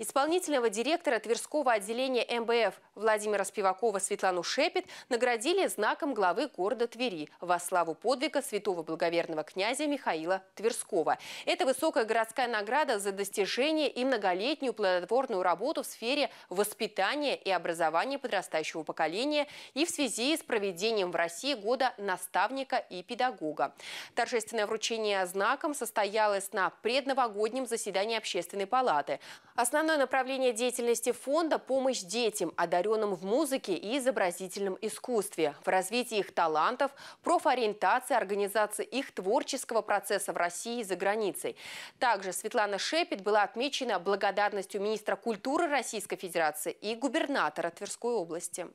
Исполнительного директора Тверского отделения МБФ Владимира Спивакова Светлану Шепет наградили знаком главы города Твери во славу подвига святого благоверного князя Михаила Тверского. Это высокая городская награда за достижение и многолетнюю плодотворную работу в сфере воспитания и образования подрастающего поколения и в связи с проведением в России года наставника и педагога. Торжественное вручение знаком состоялось на предновогоднем заседании Общественной палаты. Основная Основное направление деятельности фонда – помощь детям, одаренным в музыке и изобразительном искусстве, в развитии их талантов, профориентации, организации их творческого процесса в России и за границей. Также Светлана Шепет была отмечена благодарностью министра культуры Российской Федерации и губернатора Тверской области.